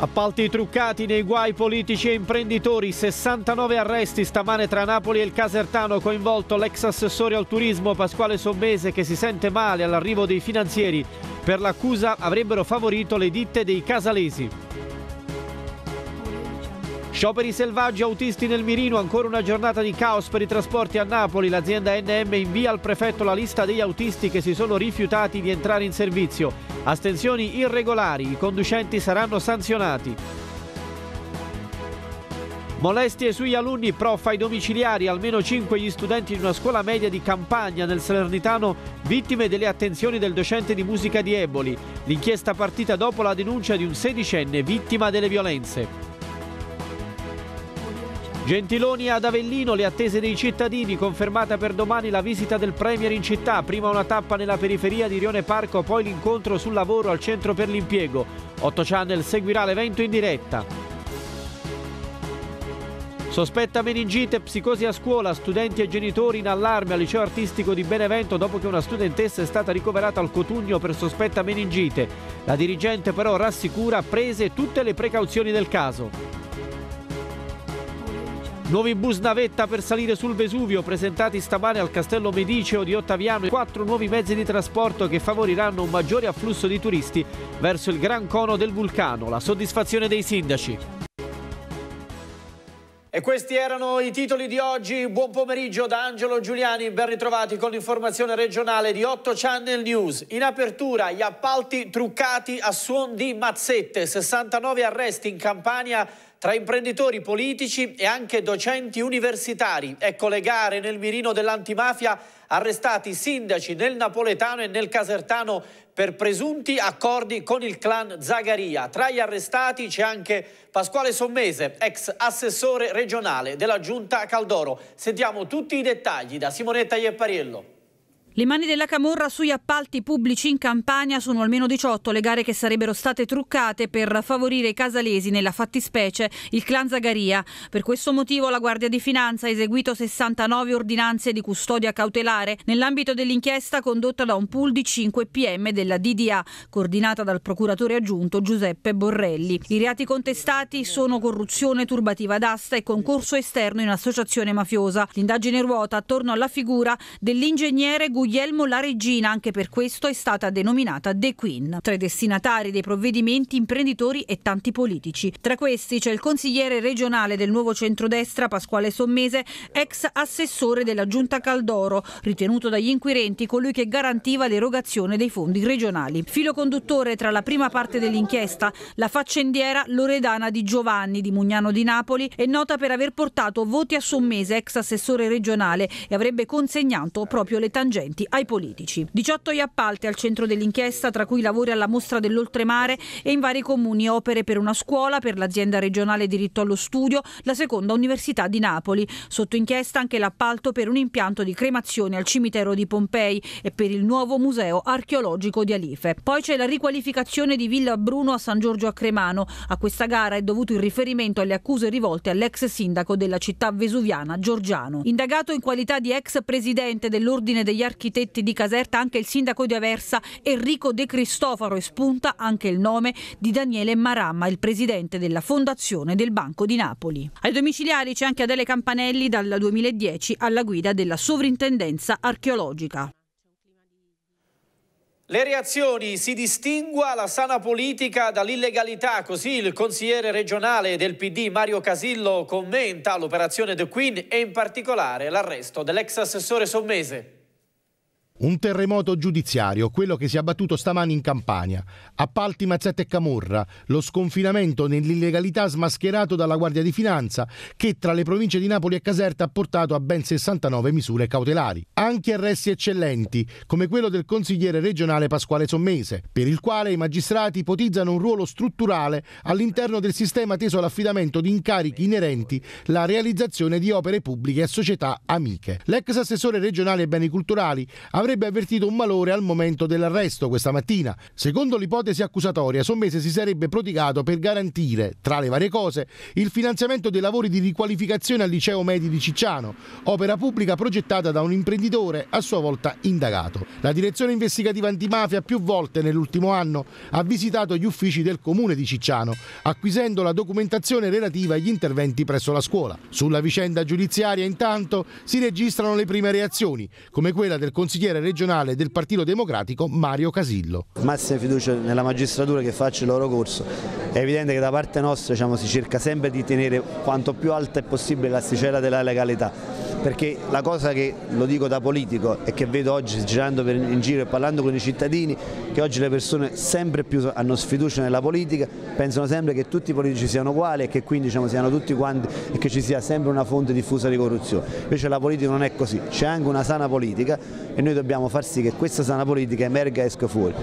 Appalti truccati nei guai politici e imprenditori, 69 arresti stamane tra Napoli e il Casertano, coinvolto l'ex assessore al turismo Pasquale Sommese che si sente male all'arrivo dei finanzieri. Per l'accusa avrebbero favorito le ditte dei casalesi. Scioperi selvaggi, autisti nel mirino, ancora una giornata di caos per i trasporti a Napoli. L'azienda NM invia al prefetto la lista degli autisti che si sono rifiutati di entrare in servizio. Astensioni irregolari, i conducenti saranno sanzionati. Molestie sugli alunni, prof ai domiciliari, almeno 5 gli studenti di una scuola media di campagna nel Salernitano vittime delle attenzioni del docente di musica di Eboli. L'inchiesta partita dopo la denuncia di un sedicenne vittima delle violenze. Gentiloni ad Avellino, le attese dei cittadini, confermata per domani la visita del Premier in città, prima una tappa nella periferia di Rione Parco, poi l'incontro sul lavoro al Centro per l'Impiego. 8 Channel seguirà l'evento in diretta. Sospetta meningite, psicosi a scuola, studenti e genitori in allarme al liceo artistico di Benevento dopo che una studentessa è stata ricoverata al Cotugno per sospetta meningite. La dirigente però rassicura prese tutte le precauzioni del caso. Nuovi bus navetta per salire sul Vesuvio presentati stamane al Castello Mediceo di Ottaviano e quattro nuovi mezzi di trasporto che favoriranno un maggiore afflusso di turisti verso il gran cono del vulcano. La soddisfazione dei sindaci. E questi erano i titoli di oggi. Buon pomeriggio da Angelo Giuliani, ben ritrovati con l'informazione regionale di 8 Channel News. In apertura gli appalti truccati a suon di mazzette, 69 arresti in Campania tra imprenditori politici e anche docenti universitari. Ecco le gare nel mirino dell'antimafia arrestati sindaci nel napoletano e nel casertano per presunti accordi con il clan Zagaria. Tra gli arrestati c'è anche Pasquale Sommese, ex assessore regionale della giunta Caldoro. Sentiamo tutti i dettagli da Simonetta Iepariello. Le mani della Camorra sui appalti pubblici in Campania sono almeno 18 le gare che sarebbero state truccate per favorire i casalesi, nella fattispecie il clan Zagaria. Per questo motivo la Guardia di Finanza ha eseguito 69 ordinanze di custodia cautelare nell'ambito dell'inchiesta condotta da un pool di 5 PM della DDA, coordinata dal procuratore aggiunto Giuseppe Borrelli. I reati contestati sono corruzione turbativa d'asta e concorso esterno in associazione mafiosa. L'indagine ruota attorno alla figura dell'ingegnere Guglielmo Guglielmo la regina, anche per questo è stata denominata The Queen. Tra i destinatari dei provvedimenti imprenditori e tanti politici. Tra questi c'è il consigliere regionale del nuovo centrodestra Pasquale Sommese, ex assessore della giunta Caldoro, ritenuto dagli inquirenti colui che garantiva l'erogazione dei fondi regionali. Filo conduttore tra la prima parte dell'inchiesta, la faccendiera Loredana di Giovanni di Mugnano di Napoli è nota per aver portato voti a Sommese, ex assessore regionale, e avrebbe consegnato proprio le tangenti finanziamenti ai politici. 18 gli appalti al centro dell'inchiesta, tra cui lavori alla mostra dell'oltremare e in vari comuni opere per una scuola, per l'azienda regionale diritto allo studio, la seconda università di Napoli. Sotto inchiesta anche l'appalto per un impianto di cremazione al cimitero di Pompei e per il nuovo museo archeologico di Alife. Poi c'è la riqualificazione di Villa Bruno a San Giorgio a Cremano. A questa gara è dovuto il riferimento alle accuse rivolte all'ex sindaco della città vesuviana Giorgiano. Indagato in qualità di ex presidente dell'Ordine degli Archivi architetti di Caserta anche il sindaco di Aversa Enrico De Cristofaro e spunta anche il nome di Daniele Maramma, il presidente della fondazione del Banco di Napoli. Ai domiciliari c'è anche Adele Campanelli dal 2010 alla guida della sovrintendenza archeologica. Le reazioni si distingua la sana politica dall'illegalità, così il consigliere regionale del PD Mario Casillo commenta l'operazione The Queen e in particolare l'arresto dell'ex assessore sommese. Un terremoto giudiziario, quello che si è abbattuto stamani in Campania. Appalti, mazzette e camorra, lo sconfinamento nell'illegalità smascherato dalla Guardia di Finanza, che tra le province di Napoli e Caserta ha portato a ben 69 misure cautelari. Anche arresti eccellenti, come quello del consigliere regionale Pasquale Sommese, per il quale i magistrati ipotizzano un ruolo strutturale all'interno del sistema teso all'affidamento di incarichi inerenti la realizzazione di opere pubbliche a società amiche. L'ex assessore regionale ai beni culturali avrebbe avrebbe avvertito un malore al momento dell'arresto questa mattina. Secondo l'ipotesi accusatoria, Sommese si sarebbe prodigato per garantire, tra le varie cose, il finanziamento dei lavori di riqualificazione al liceo Medi di Cicciano, opera pubblica progettata da un imprenditore a sua volta indagato. La direzione investigativa antimafia più volte nell'ultimo anno ha visitato gli uffici del comune di Cicciano, acquisendo la documentazione relativa agli interventi presso la scuola. Sulla vicenda giudiziaria intanto si registrano le prime reazioni, come quella del consigliere consigliere regionale del Partito Democratico Mario Casillo. Massima fiducia nella magistratura che faccia il loro corso. È evidente che da parte nostra diciamo, si cerca sempre di tenere quanto più alta è possibile l'asticella della legalità perché la cosa che, lo dico da politico e che vedo oggi girando in giro e parlando con i cittadini, che oggi le persone sempre più hanno sfiducia nella politica, pensano sempre che tutti i politici siano uguali e che quindi diciamo, siano tutti quanti e che ci sia sempre una fonte diffusa di corruzione. Invece la politica non è così, c'è anche una sana politica e noi dobbiamo far sì che questa sana politica emerga e esca fuori.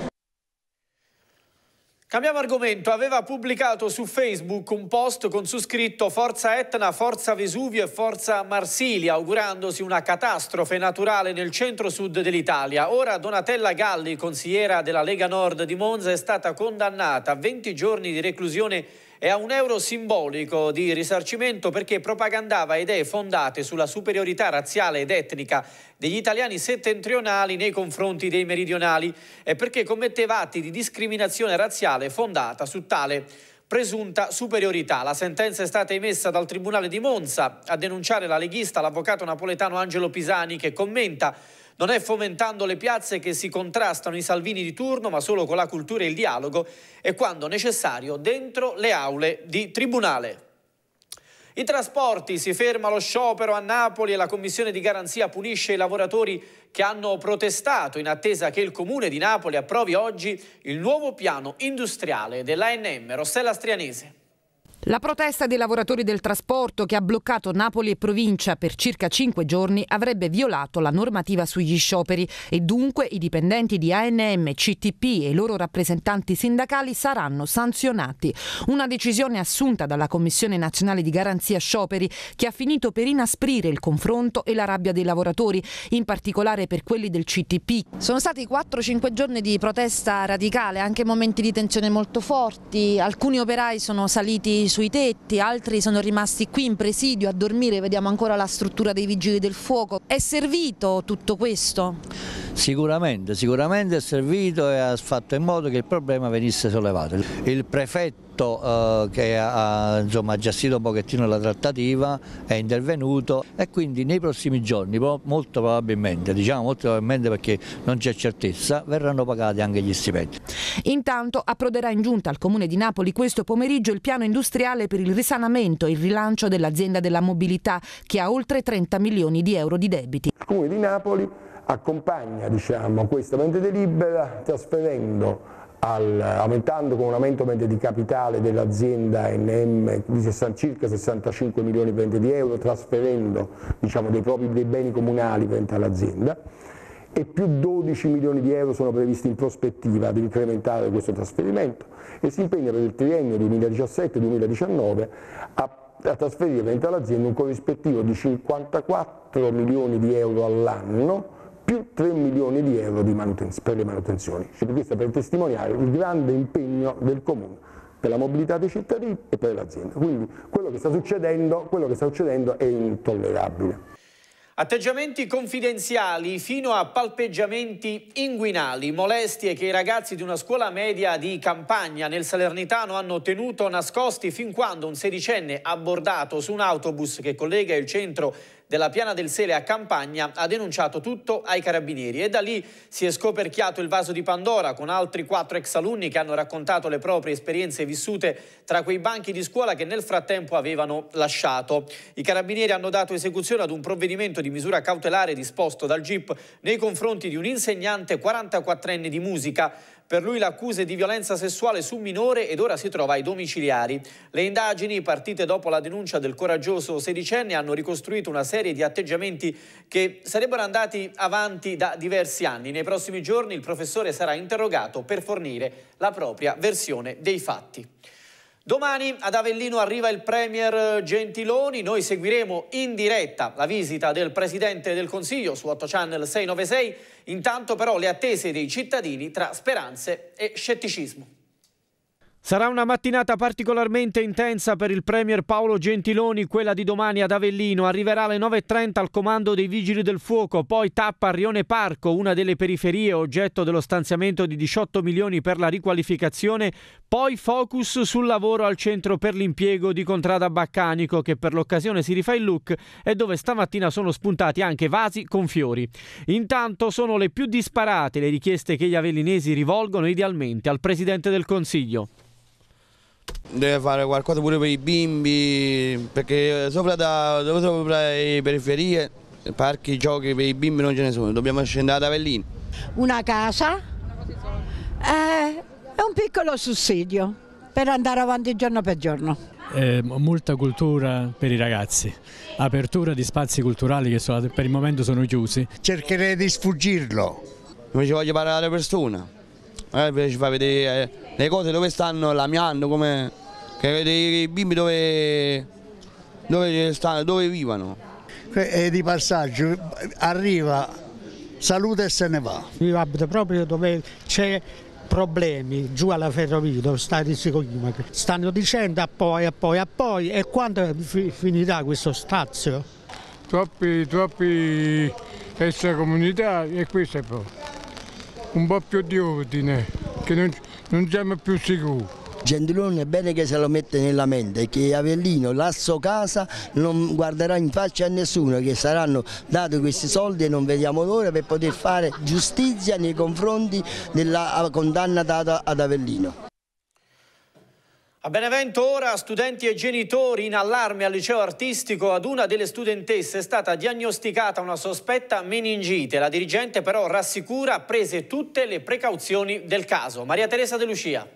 Cambiamo argomento, aveva pubblicato su Facebook un post con su scritto Forza Etna, Forza Vesuvio e Forza Marsilia, augurandosi una catastrofe naturale nel centro-sud dell'Italia. Ora Donatella Galli, consigliera della Lega Nord di Monza, è stata condannata a 20 giorni di reclusione e a un euro simbolico di risarcimento perché propagandava idee fondate sulla superiorità razziale ed etnica degli italiani settentrionali nei confronti dei meridionali e perché commetteva atti di discriminazione razziale fondata su tale presunta superiorità. La sentenza è stata emessa dal Tribunale di Monza a denunciare la leghista l'avvocato napoletano Angelo Pisani che commenta non è fomentando le piazze che si contrastano i Salvini di turno, ma solo con la cultura e il dialogo e quando necessario dentro le aule di tribunale. I trasporti, si ferma lo sciopero a Napoli e la Commissione di garanzia punisce i lavoratori che hanno protestato in attesa che il Comune di Napoli approvi oggi il nuovo piano industriale dell'ANM Rossella Strianese. La protesta dei lavoratori del trasporto che ha bloccato Napoli e provincia per circa cinque giorni avrebbe violato la normativa sugli scioperi e dunque i dipendenti di ANM, CTP e i loro rappresentanti sindacali saranno sanzionati. Una decisione assunta dalla Commissione nazionale di garanzia scioperi che ha finito per inasprire il confronto e la rabbia dei lavoratori, in particolare per quelli del CTP. Sono stati 4-5 giorni di protesta radicale, anche momenti di tensione molto forti, alcuni operai sono saliti sui tetti, altri sono rimasti qui in presidio a dormire, vediamo ancora la struttura dei vigili del fuoco. È servito tutto questo? Sicuramente, sicuramente è servito e ha fatto in modo che il problema venisse sollevato. Il prefetto fatto eh, che ha insomma, gestito un pochettino la trattativa, è intervenuto e quindi nei prossimi giorni, molto probabilmente, diciamo molto probabilmente perché non c'è certezza, verranno pagati anche gli stipendi. Intanto approderà in giunta al Comune di Napoli questo pomeriggio il piano industriale per il risanamento e il rilancio dell'azienda della mobilità che ha oltre 30 milioni di euro di debiti. Il Comune di Napoli accompagna diciamo, questa mente delibera trasferendo al, aumentando con un aumento di capitale dell'azienda NM di 60, circa 65 milioni di euro, trasferendo diciamo, dei propri dei beni comunali all'azienda e più 12 milioni di euro sono previsti in prospettiva ad incrementare questo trasferimento e si impegna per il triennio 2017-2019 a a trasferire all'azienda un corrispettivo di 54 milioni di euro all'anno più 3 milioni di euro di per le manutenzioni. Cioè, questo per testimoniare il grande impegno del Comune per la mobilità dei cittadini e per l'azienda. Quindi quello che, quello che sta succedendo è intollerabile. Atteggiamenti confidenziali fino a palpeggiamenti inguinali, molestie che i ragazzi di una scuola media di campagna nel Salernitano hanno tenuto nascosti fin quando un sedicenne abbordato su un autobus che collega il centro della Piana del Sele a Campagna ha denunciato tutto ai carabinieri e da lì si è scoperchiato il vaso di Pandora con altri quattro ex alunni che hanno raccontato le proprie esperienze vissute tra quei banchi di scuola che nel frattempo avevano lasciato. I carabinieri hanno dato esecuzione ad un provvedimento di misura cautelare disposto dal GIP nei confronti di un insegnante 44enne di musica per lui l'accusa è di violenza sessuale su minore ed ora si trova ai domiciliari. Le indagini, partite dopo la denuncia del coraggioso sedicenne, hanno ricostruito una serie di atteggiamenti che sarebbero andati avanti da diversi anni. Nei prossimi giorni il professore sarà interrogato per fornire la propria versione dei fatti. Domani ad Avellino arriva il Premier Gentiloni, noi seguiremo in diretta la visita del Presidente del Consiglio su 8 Channel 696, intanto però le attese dei cittadini tra speranze e scetticismo. Sarà una mattinata particolarmente intensa per il Premier Paolo Gentiloni, quella di domani ad Avellino. Arriverà alle 9.30 al comando dei Vigili del Fuoco, poi tappa a Rione Parco, una delle periferie oggetto dello stanziamento di 18 milioni per la riqualificazione, poi focus sul lavoro al centro per l'impiego di Contrada Baccanico, che per l'occasione si rifà il look e dove stamattina sono spuntati anche vasi con fiori. Intanto sono le più disparate le richieste che gli avellinesi rivolgono idealmente al Presidente del Consiglio. Deve fare qualcosa pure per i bimbi, perché sopra da, sopra le periferie, parchi, giochi per i bimbi non ce ne sono, dobbiamo scendere ad Avellino. Una casa eh, un piccolo sussidio per andare avanti giorno per giorno. Eh, molta cultura per i ragazzi, apertura di spazi culturali che sono, per il momento sono chiusi. Cercherei di sfuggirlo. Non ci voglio parlare alla persona, magari eh, ci fa vedere eh, le cose dove stanno, lamiando, come, che, i bimbi dove, dove, stanno, dove vivano. È di passaggio, arriva, saluta e se ne va. Io abito proprio dove c'è problemi giù alla ferrovia dove sta Rizicoglimaco. Stanno dicendo a poi, a poi, a poi e quando finirà questo stazio? Troppi, troppi extracomunitari e questo è proprio. Un po' più di ordine, che non, non siamo più sicuri. Gentiloni è bene che se lo mette nella mente che Avellino, l'asso casa, non guarderà in faccia a nessuno che saranno dati questi soldi e non vediamo l'ora per poter fare giustizia nei confronti della condanna data ad Avellino. A Benevento ora studenti e genitori in allarme al liceo artistico ad una delle studentesse è stata diagnosticata una sospetta meningite. La dirigente però rassicura prese tutte le precauzioni del caso. Maria Teresa De Lucia.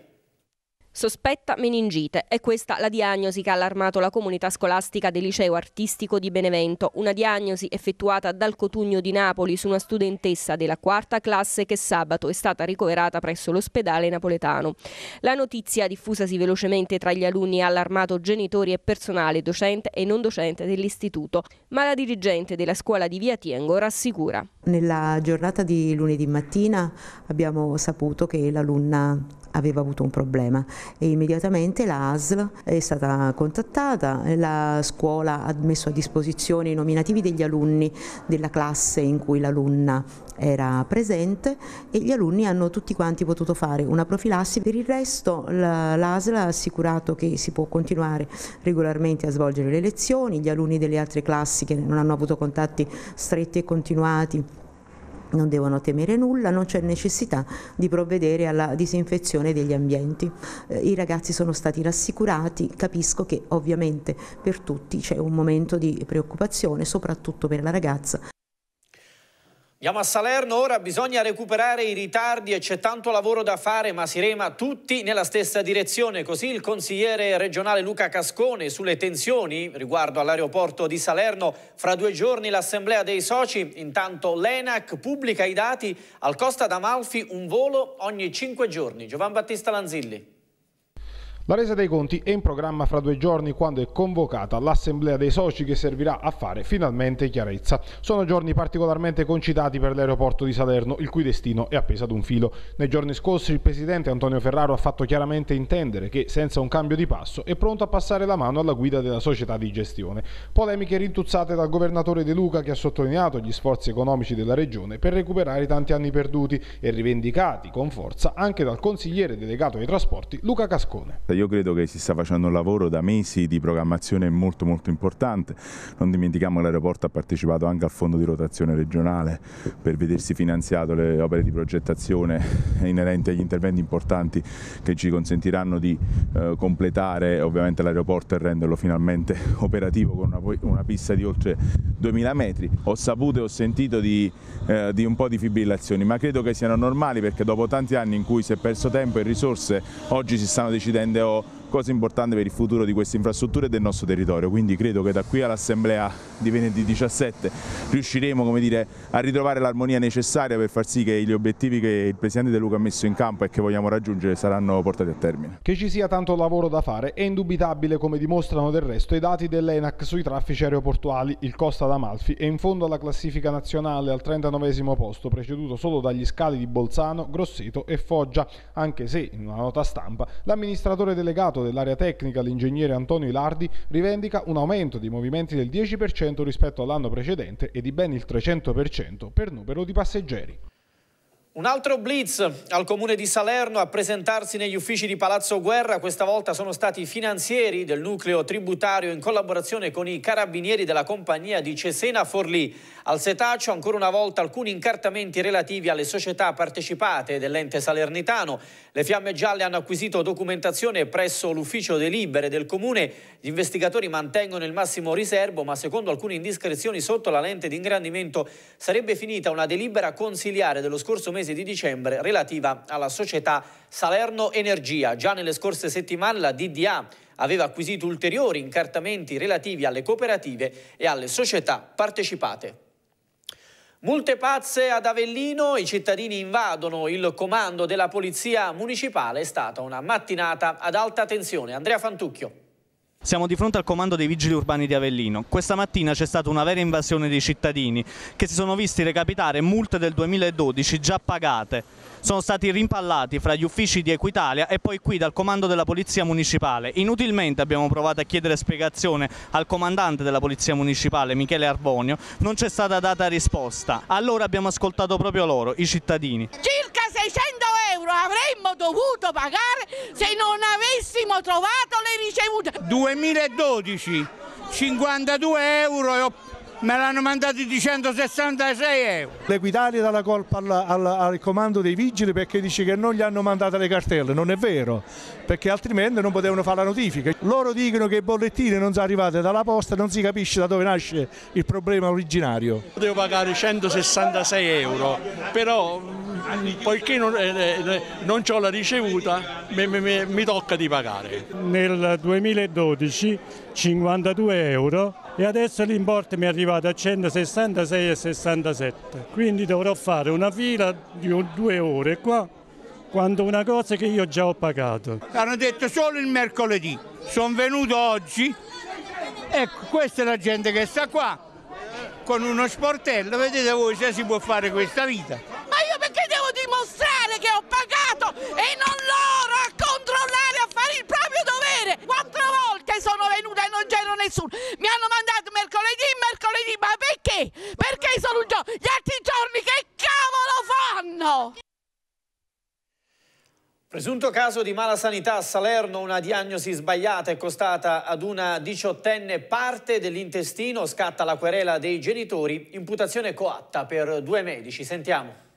Sospetta meningite, è questa la diagnosi che ha allarmato la comunità scolastica del liceo artistico di Benevento, una diagnosi effettuata dal Cotugno di Napoli su una studentessa della quarta classe che sabato è stata ricoverata presso l'ospedale napoletano. La notizia diffusasi velocemente tra gli alunni ha allarmato genitori e personale docente e non docente dell'istituto, ma la dirigente della scuola di Via Tiengo rassicura. Nella giornata di lunedì mattina abbiamo saputo che l'alunna aveva avuto un problema e immediatamente la ASL è stata contattata, la scuola ha messo a disposizione i nominativi degli alunni della classe in cui l'alunna era presente e gli alunni hanno tutti quanti potuto fare una profilassi. Per il resto l'ASL ha assicurato che si può continuare regolarmente a svolgere le lezioni, gli alunni delle altre classi che non hanno avuto contatti stretti e continuati non devono temere nulla, non c'è necessità di provvedere alla disinfezione degli ambienti. Eh, I ragazzi sono stati rassicurati, capisco che ovviamente per tutti c'è un momento di preoccupazione, soprattutto per la ragazza. Andiamo a Salerno, ora bisogna recuperare i ritardi e c'è tanto lavoro da fare, ma si rema tutti nella stessa direzione. Così il consigliere regionale Luca Cascone sulle tensioni riguardo all'aeroporto di Salerno. Fra due giorni l'assemblea dei soci, intanto l'ENAC pubblica i dati al Costa d'Amalfi un volo ogni cinque giorni. Giovan Battista Lanzilli. La resa dei conti è in programma fra due giorni quando è convocata l'assemblea dei soci che servirà a fare finalmente chiarezza. Sono giorni particolarmente concitati per l'aeroporto di Salerno, il cui destino è appeso ad un filo. Nei giorni scorsi il presidente Antonio Ferraro ha fatto chiaramente intendere che senza un cambio di passo è pronto a passare la mano alla guida della società di gestione. Polemiche rintuzzate dal governatore De Luca che ha sottolineato gli sforzi economici della regione per recuperare i tanti anni perduti e rivendicati con forza anche dal consigliere delegato ai trasporti Luca Cascone io credo che si sta facendo un lavoro da mesi di programmazione molto molto importante, non dimentichiamo che l'aeroporto ha partecipato anche al fondo di rotazione regionale per vedersi finanziato le opere di progettazione inerenti agli interventi importanti che ci consentiranno di eh, completare ovviamente l'aeroporto e renderlo finalmente operativo con una, una, pista di oltre 2000 metri. Ho saputo e ho sentito di, eh, di un po' di fibrillazioni, ma credo che siano normali perché dopo tanti anni in cui si è perso tempo e risorse, oggi si stanno decidendo or cosa importante per il futuro di queste infrastrutture e del nostro territorio, quindi credo che da qui all'assemblea di venerdì 17 riusciremo come dire, a ritrovare l'armonia necessaria per far sì che gli obiettivi che il Presidente De Luca ha messo in campo e che vogliamo raggiungere saranno portati a termine. Che ci sia tanto lavoro da fare è indubitabile come dimostrano del resto i dati dell'ENAC sui traffici aeroportuali, il Costa d'Amalfi è in fondo alla classifica nazionale al 39 posto, preceduto solo dagli scali di Bolzano, Grosseto e Foggia, anche se in una nota stampa l'amministratore delegato capo dell'area tecnica, l'ingegnere Antonio Ilardi, rivendica un aumento di movimenti del 10% rispetto all'anno precedente e di ben il 300% per numero di passeggeri. Un altro blitz al comune di Salerno a presentarsi negli uffici di Palazzo Guerra, questa volta sono stati i finanzieri del nucleo tributario in collaborazione con i carabinieri della compagnia di Cesena Forlì. Al setaccio ancora una volta alcuni incartamenti relativi alle società partecipate dell'ente salernitano. Le fiamme gialle hanno acquisito documentazione presso l'ufficio delibere del comune. Gli investigatori mantengono il massimo riservo ma secondo alcune indiscrezioni sotto la lente di ingrandimento sarebbe finita una delibera consiliare dello scorso mese mese di dicembre relativa alla società Salerno Energia. Già nelle scorse settimane la DDA aveva acquisito ulteriori incartamenti relativi alle cooperative e alle società partecipate. Multe pazze ad Avellino, i cittadini invadono il comando della polizia municipale, è stata una mattinata ad alta tensione. Andrea Fantucchio. Siamo di fronte al comando dei vigili urbani di Avellino. Questa mattina c'è stata una vera invasione dei cittadini che si sono visti recapitare multe del 2012 già pagate. Sono stati rimpallati fra gli uffici di Equitalia e poi qui dal comando della Polizia Municipale. Inutilmente abbiamo provato a chiedere spiegazione al comandante della Polizia Municipale, Michele Arbonio, non c'è stata data risposta. Allora abbiamo ascoltato proprio loro, i cittadini. Circa 600 euro avremmo dovuto pagare se non avessimo trovato le ricevute. Due 2012 52 euro e me l'hanno mandato di 166 euro. L'Equitalia dà la colpa al, al, al, comando dei vigili perché dice che non gli hanno mandato le cartelle, non è vero, perché altrimenti non potevano fare la notifica. Loro dicono che i bollettini non sono arrivati dalla posta, non si capisce da dove nasce il problema originario. Devo pagare 166 euro, però mm, poiché non, eh, eh non ho la ricevuta mi, mi, mi tocca di pagare. Nel 2012 52 euro e adesso l'importo mi è arrivato a 166,67 quindi dovrò fare una fila di due ore qua quando una cosa che io già ho pagato hanno detto solo il mercoledì sono venuto oggi ecco questa è la gente che sta qua con uno sportello vedete voi se si può fare questa vita nemmeno nessuno. Mi hanno mandato mercoledì, mercoledì, ma perché? Perché sono un giorno? Gli altri giorni che cavolo fanno? Presunto caso di mala sanità a Salerno, una diagnosi sbagliata è costata ad una diciottenne parte dell'intestino, scatta la querela dei genitori, imputazione coatta per due medici. Sentiamo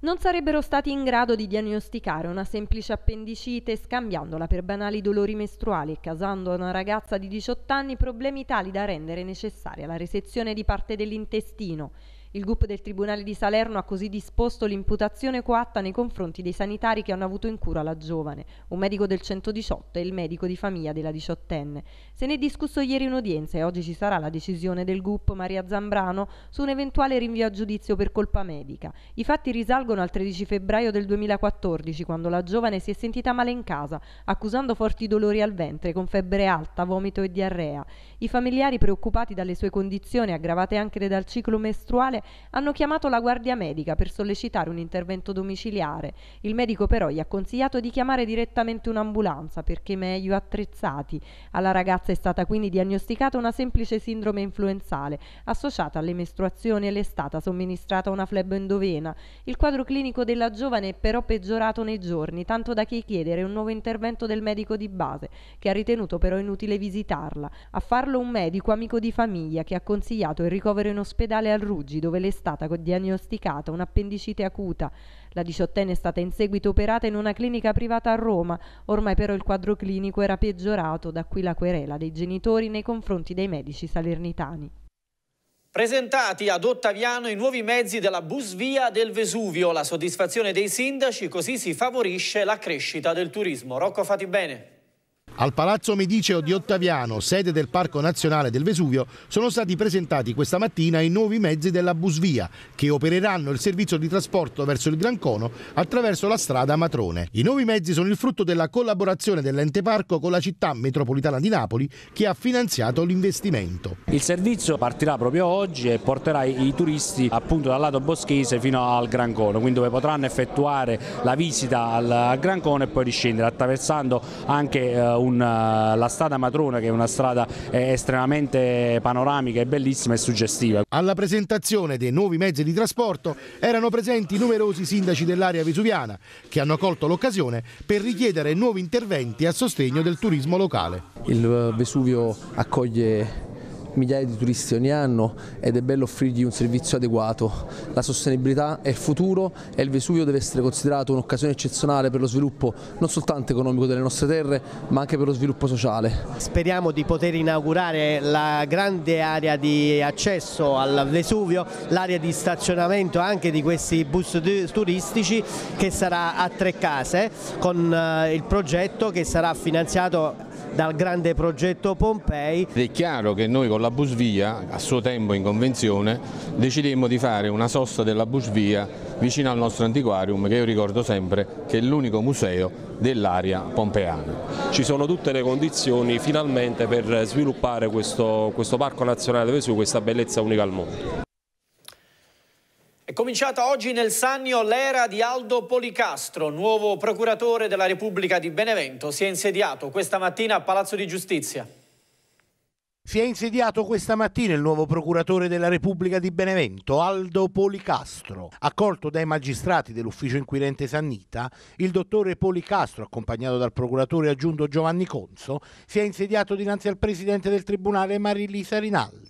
non sarebbero stati in grado di diagnosticare una semplice appendicite scambiandola per banali dolori mestruali e causando a una ragazza di 18 anni problemi tali da rendere necessaria la resezione di parte dell'intestino il GUP del Tribunale di Salerno ha così disposto l'imputazione coatta nei confronti dei sanitari che hanno avuto in cura la giovane, un medico del 118 e il medico di famiglia della diciottenne. Se ne è discusso ieri in udienza e oggi ci sarà la decisione del GUP Maria Zambrano su un eventuale rinvio a giudizio per colpa medica. I fatti risalgono al 13 febbraio del 2014, quando la giovane si è sentita male in casa, accusando forti dolori al ventre, con febbre alta, vomito e diarrea. I familiari preoccupati dalle sue condizioni, aggravate anche dal ciclo mestruale, hanno chiamato la guardia medica per sollecitare un intervento domiciliare. Il medico però gli ha consigliato di chiamare direttamente un'ambulanza perché meglio attrezzati. Alla ragazza è stata quindi diagnosticata una semplice sindrome influenzale associata alle mestruazioni e le è stata somministrata una endovena. Il quadro clinico della giovane è però peggiorato nei giorni, tanto da che chiedere un nuovo intervento del medico di base, che ha ritenuto però inutile visitarla. A farlo un medico amico di famiglia che ha consigliato il ricovero in ospedale al Rugido dove le è stata diagnosticata un'appendicite acuta. La diciottenne è stata in seguito operata in una clinica privata a Roma, ormai però il quadro clinico era peggiorato, da qui la querela dei genitori nei confronti dei medici salernitani. Presentati ad Ottaviano i nuovi mezzi della Busvia del Vesuvio, la soddisfazione dei sindaci, così si favorisce la crescita del turismo. Rocco bene. Al Palazzo Mediceo di Ottaviano, sede del Parco Nazionale del Vesuvio, sono stati presentati questa mattina i nuovi mezzi della Busvia, che opereranno il servizio di trasporto verso il Gran Cono attraverso la strada Matrone. I nuovi mezzi sono il frutto della collaborazione dell'ente parco con la città metropolitana di Napoli, che ha finanziato l'investimento. Il servizio partirà proprio oggi e porterà i turisti appunto dal lato boschese fino al Gran Cono, quindi dove potranno effettuare la visita al Gran Cono e poi riscendere, attraversando anche eh, un una, eh, la strada Matrona che è una strada eh, estremamente panoramica e bellissima e suggestiva. Alla presentazione dei nuovi mezzi di trasporto erano presenti numerosi sindaci dell'area vesuviana che hanno colto l'occasione per richiedere nuovi interventi a sostegno del turismo locale. Il eh, Vesuvio accoglie migliaia di turisti ogni anno ed è bello offrirgli un servizio adeguato. La sostenibilità è il futuro e il Vesuvio deve essere considerato un'occasione eccezionale per lo sviluppo non soltanto economico delle nostre terre ma anche per lo sviluppo sociale. Speriamo di poter inaugurare la grande area di accesso al Vesuvio, l'area di stazionamento anche di questi bus turistici che sarà a tre case con eh, il progetto che sarà finanziato dal grande progetto Pompei. È chiaro che noi con la Busvia, a suo tempo in convenzione, decidemmo di fare una sosta della Busvia vicino al nostro antiquarium che io ricordo sempre che è l'unico museo dell'area pompeana. Ci sono tutte le condizioni finalmente per sviluppare questo, questo Parco Nazionale del Vesuvio, questa bellezza unica al mondo. È cominciata oggi nel Sannio l'era di Aldo Policastro, nuovo procuratore della Repubblica di Benevento. Si è insediato questa mattina a Palazzo di Giustizia. Si è insediato questa mattina il nuovo procuratore della Repubblica di Benevento, Aldo Policastro. Accolto dai magistrati dell'ufficio inquirente Sannita, il dottore Policastro, accompagnato dal procuratore aggiunto Giovanni Conso, si è insediato dinanzi al presidente del tribunale Marilisa Rinaldi.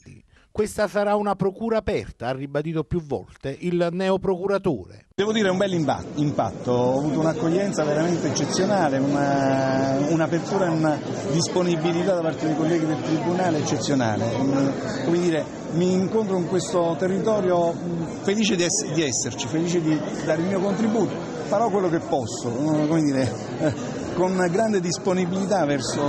Questa sarà una procura aperta, ha ribadito più volte il neoprocuratore. Devo dire un bel impatto, ho avuto un'accoglienza veramente eccezionale, una, un'apertura e una disponibilità da parte dei colleghi del Tribunale eccezionale. Mm, come dire, mi incontro in questo territorio mm, felice di, ess- di esserci, felice di dare il mio contributo, farò quello che posso, mm, come dire con grande disponibilità verso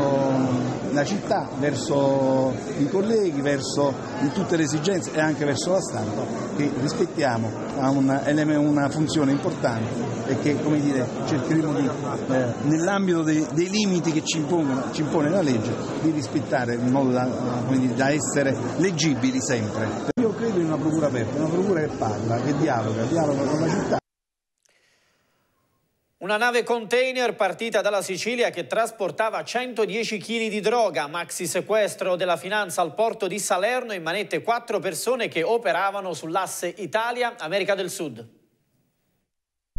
la città, verso i colleghi, verso tutte le esigenze e anche verso la stampa che rispettiamo ha una, una funzione importante e che come dire, cercheremo di, eh, nell'ambito dei, dei, limiti che ci, impongono, ci, impone la legge, di rispettare in modo da, dire, da essere leggibili sempre. Io credo in una procura aperta, una procura che parla, che dialoga, dialoga con la città. Una nave container partita dalla Sicilia che trasportava 110 kg di droga, maxi sequestro della finanza al porto di Salerno in manette quattro persone che operavano sull'asse Italia-America del Sud.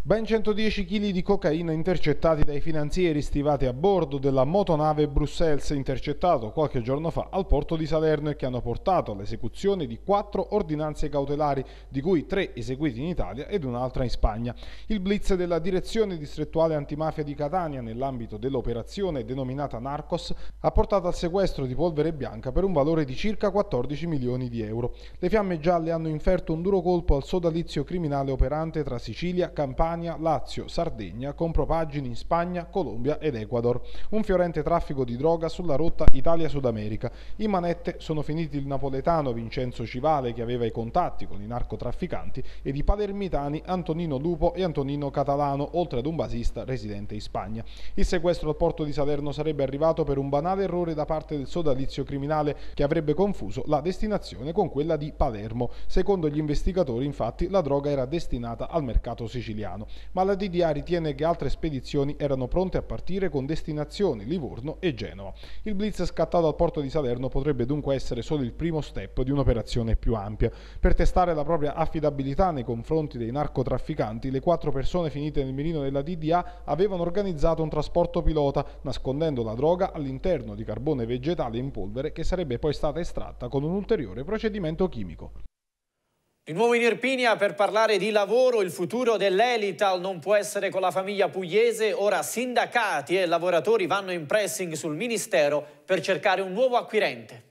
Ben 110 kg di cocaina intercettati dai finanzieri stivati a bordo della motonave Bruxelles intercettato qualche giorno fa al porto di Salerno e che hanno portato all'esecuzione di quattro ordinanze cautelari, di cui tre eseguiti in Italia ed un'altra in Spagna. Il blitz della direzione distrettuale antimafia di Catania nell'ambito dell'operazione denominata Narcos ha portato al sequestro di polvere bianca per un valore di circa 14 milioni di euro. Le fiamme gialle hanno inferto un duro colpo al sodalizio criminale operante tra Sicilia, Campania Campania, Lazio, Sardegna, con propaggini in Spagna, Colombia ed Ecuador. Un fiorente traffico di droga sulla rotta Italia-Sud America. In manette sono finiti il napoletano Vincenzo Civale che aveva i contatti con i narcotrafficanti ed i palermitani Antonino Lupo e Antonino Catalano, oltre ad un basista residente in Spagna. Il sequestro al porto di Salerno sarebbe arrivato per un banale errore da parte del sodalizio criminale che avrebbe confuso la destinazione con quella di Palermo. Secondo gli investigatori, infatti, la droga era destinata al mercato siciliano ma la DDA ritiene che altre spedizioni erano pronte a partire con destinazioni Livorno e Genova. Il blitz scattato al porto di Salerno potrebbe dunque essere solo il primo step di un'operazione più ampia. Per testare la propria affidabilità nei confronti dei narcotrafficanti, le quattro persone finite nel mirino della DDA avevano organizzato un trasporto pilota, nascondendo la droga all'interno di carbone vegetale in polvere che sarebbe poi stata estratta con un ulteriore procedimento chimico. Di nuovo in Irpinia per parlare di lavoro, il futuro dell'Elital non può essere con la famiglia pugliese, ora sindacati e lavoratori vanno in pressing sul Ministero per cercare un nuovo acquirente.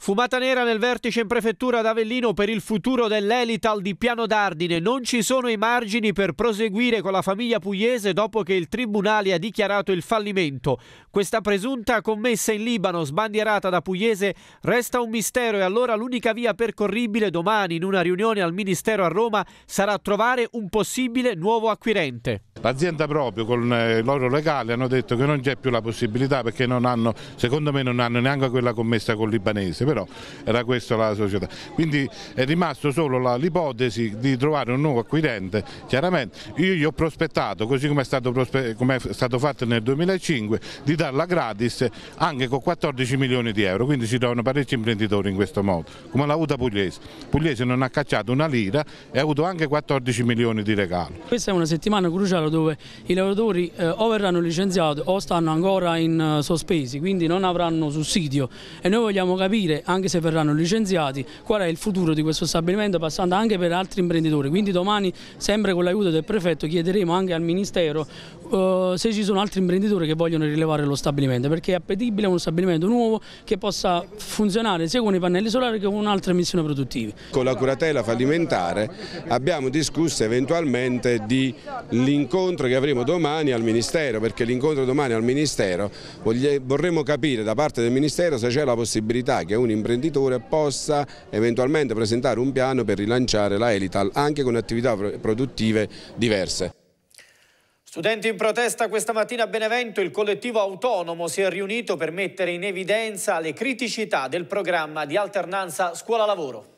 Fumata nera nel vertice in prefettura ad Avellino per il futuro dell'Elital di Piano d'Ardine. Non ci sono i margini per proseguire con la famiglia pugliese dopo che il tribunale ha dichiarato il fallimento. Questa presunta commessa in Libano, sbandierata da pugliese, resta un mistero e allora l'unica via percorribile domani in una riunione al Ministero a Roma sarà trovare un possibile nuovo acquirente. L'azienda proprio con eh, i loro legali hanno detto che non c'è più la possibilità perché hanno, secondo me non hanno neanche quella commessa con il libanese però era questa la società. Quindi è rimasto solo l'ipotesi di trovare un nuovo acquirente, chiaramente io gli ho prospettato, così come è stato, come è stato fatto nel 2005, di darla gratis anche con 14 milioni di euro, quindi ci trovano parecchi imprenditori in questo modo, come l'ha avuta Pugliese. Pugliese non ha cacciato una lira e ha avuto anche 14 milioni di regalo. Questa è una settimana cruciale dove i lavoratori eh, o verranno licenziati o stanno ancora in uh, sospesi, quindi non avranno sussidio e noi vogliamo capire anche se verranno licenziati qual è il futuro di questo stabilimento passando anche per altri imprenditori, quindi domani sempre con l'aiuto del prefetto chiederemo anche al Ministero eh, se ci sono altri imprenditori che vogliono rilevare lo stabilimento perché è appetibile uno stabilimento nuovo che possa funzionare sia con i pannelli solari che con un'altra emissioni produttiva. Con la curatela fallimentare abbiamo discusso eventualmente dell'incontro che avremo domani al Ministero perché l'incontro domani al Ministero vorremmo capire da parte del Ministero se c'è la possibilità che un un imprenditore possa eventualmente presentare un piano per rilanciare la Elital anche con attività produttive diverse. Studenti in protesta questa mattina a Benevento, il collettivo autonomo si è riunito per mettere in evidenza le criticità del programma di alternanza scuola-lavoro.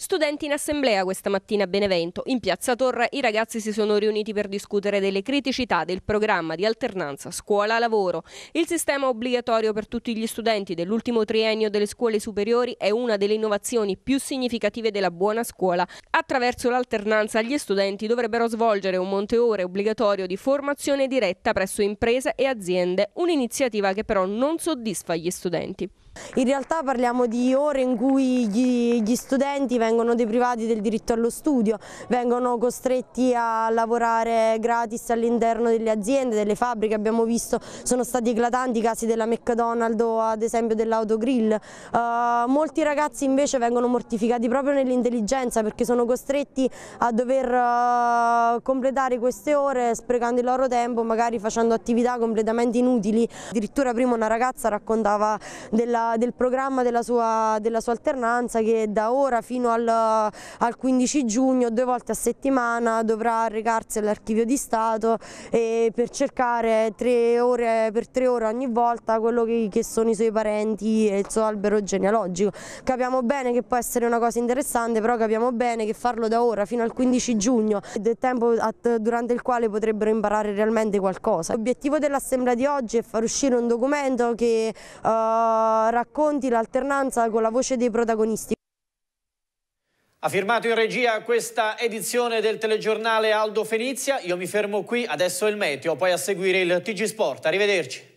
Studenti in assemblea questa mattina a Benevento. In Piazza Torre i ragazzi si sono riuniti per discutere delle criticità del programma di alternanza scuola-lavoro. Il sistema obbligatorio per tutti gli studenti dell'ultimo triennio delle scuole superiori è una delle innovazioni più significative della buona scuola. Attraverso l'alternanza gli studenti dovrebbero svolgere un monteore obbligatorio di formazione diretta presso imprese e aziende, un'iniziativa che però non soddisfa gli studenti. In realtà parliamo di ore in cui gli, gli studenti vengono deprivati del diritto allo studio, vengono costretti a lavorare gratis all'interno delle aziende, delle fabbriche, abbiamo visto sono stati eclatanti i casi della McDonald's o ad esempio dell'autogrill. Uh, molti ragazzi invece vengono mortificati proprio nell'intelligenza perché sono costretti a dover uh, completare queste ore sprecando il loro tempo, magari facendo attività completamente inutili. Addirittura prima una ragazza raccontava della del programma della sua, della sua, alternanza che da ora fino al, al 15 giugno due volte a settimana dovrà recarsi all'archivio di Stato per cercare tre ore, per tre ore ogni volta quello che, che sono i suoi parenti e il suo albero genealogico. Capiamo bene che può essere una cosa interessante però capiamo bene che farlo da ora fino al 15 giugno del tempo durante il quale potrebbero imparare realmente qualcosa. L'obiettivo dell'assemblea di oggi è far uscire un documento che uh, racconti l'alternanza con la voce dei protagonisti. Ha firmato in regia questa edizione del telegiornale Aldo Fenizia. Io mi fermo qui, adesso il meteo, poi a seguire il TG Sport. Arrivederci.